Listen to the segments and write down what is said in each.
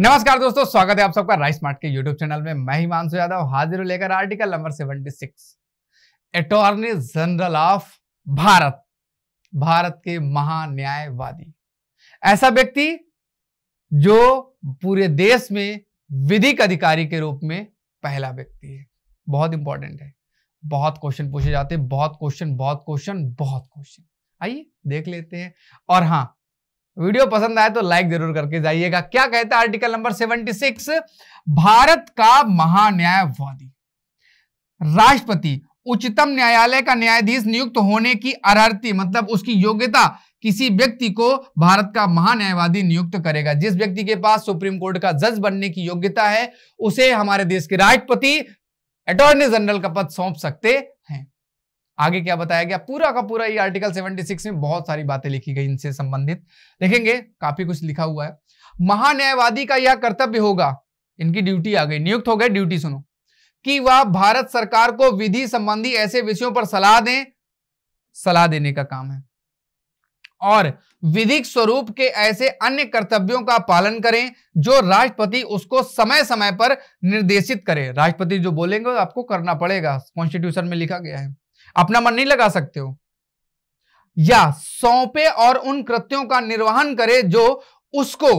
नमस्कार दोस्तों स्वागत है आप सबका राइस मार्ट के यूट्यूब चैनल में मैं मानसू यादव हाजिर लेकर article number 76 attorney general of Bharat Bharat के महान्यायवादी ऐसा व्यक्ति जो पूरे देश में विधिक अधिकारी के रूप में पहला व्यक्ति है बहुत इंपॉर्टेंट है बहुत क्वेश्चन पूछे जाते हैं बहुत क्वेश्चन बहुत क्वेश्चन बहुत क्वेश्चन आइए देख लेते हैं और हाँ वीडियो पसंद आए तो लाइक जरूर करके जाइएगा क्या कहता है आर्टिकल नंबर 76 भारत का महान्यायवादी राष्ट्रपति उच्चतम न्यायालय का न्यायाधीश नियुक्त होने की अर्हति मतलब उसकी योग्यता किसी व्यक्ति को भारत का महान्यायवादी नियुक्त करेगा जिस व्यक्ति के पास सुप्रीम कोर्ट का जज बनने की योग्यता है उसे हमारे देश के राष्ट्रपति अटॉर्नी जनरल का पद सौंप सकते आगे क्या बताया गया पूरा का पूरा ये आर्टिकल 76 में बहुत सारी बातें लिखी गई इनसे संबंधित देखेंगे काफी कुछ लिखा हुआ है महान्यायवादी का यह कर्तव्य होगा इनकी ड्यूटी आ गई नियुक्त हो गए ड्यूटी सुनो कि वह भारत सरकार को विधि संबंधी ऐसे विषयों पर सलाह दें सलाह देने का काम है और विधिक स्वरूप के ऐसे अन्य कर्तव्यों का पालन करें जो राष्ट्रपति उसको समय समय पर निर्देशित करें राष्ट्रपति जो बोलेंगे आपको करना पड़ेगा कॉन्स्टिट्यूशन में लिखा गया है अपना मन नहीं लगा सकते हो या सौंपे और उन कृत्यों का निर्वहन करे जो उसको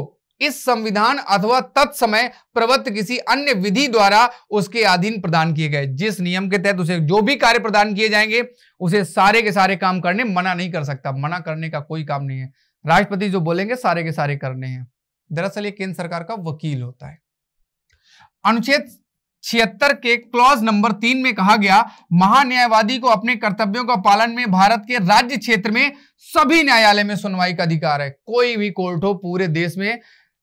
इस संविधान अथवा तत्समय प्रवृत्त किसी अन्य विधि द्वारा उसके अधीन प्रदान किए गए जिस नियम के तहत उसे जो भी कार्य प्रदान किए जाएंगे उसे सारे के सारे काम करने मना नहीं कर सकता मना करने का कोई काम नहीं है राष्ट्रपति जो बोलेंगे सारे के सारे करने हैं दरअसल ये केंद्र सरकार का वकील होता है अनुच्छेद छिहत्तर के क्लॉज नंबर तीन में कहा गया महान्यायवादी को अपने कर्तव्यों का पालन में भारत के राज्य क्षेत्र में सभी न्यायालय में सुनवाई का अधिकार है कोई भी कोर्ट हो पूरे देश में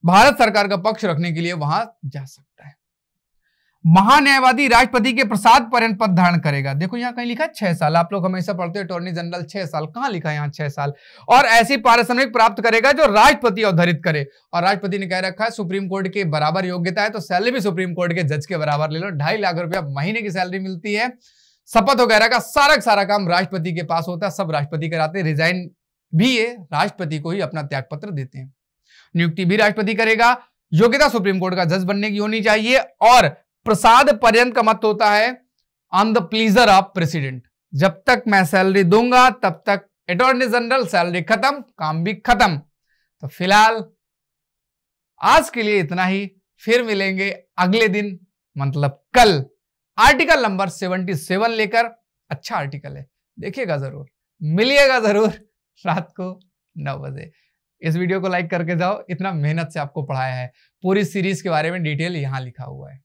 भारत सरकार का पक्ष रखने के लिए वहां जा सकता है महान्यायवादी राष्ट्रपति के प्रसाद पर्यंत पद धारण करेगा देखो यहाँ कहीं लिखा है छह साल आप लोग हमेशा पढ़ते हो अटोर्नी जनरल छह साल कहाँ लिखा है यहाँ छह साल और ऐसी पारिश्रमिक प्राप्त करेगा जो राष्ट्रपति अवधरित करे और राष्ट्रपति ने कह रखा है सुप्रीम कोर्ट के बराबर योग्यता है तो सैलरी भी सुप्रीम कोर्ट के जज के बराबर ले लो ढाई लाख रुपया महीने की सैलरी मिलती है शपथ वगैरह का सारा सारा काम राष्ट्रपति के पास होता है सब राष्ट्रपति कराते हैं रिजाइन भी ये राष्ट्रपति को ही अपना त्यागपत्र देते हैं नियुक्ति भी राष्ट्रपति करेगा योग्यता सुप्रीम कोर्ट का जज बनने की होनी चाहिए और प्रसाद पर्यंत का मत होता है on the pleasure of president जब तक मैं सैलरी दूंगा तब तक अटॉर्नी जनरल सैलरी खत्म काम भी खत्म तो फिलहाल आज के लिए इतना ही फिर मिलेंगे अगले दिन मतलब कल आर्टिकल नंबर 77 लेकर अच्छा आर्टिकल है देखिएगा जरूर मिलिएगा जरूर रात को नौ बजे इस वीडियो को लाइक करके जाओ इतना मेहनत से आपको पढ़ाया है पूरी सीरीज के बारे में डिटेल यहां लिखा हुआ है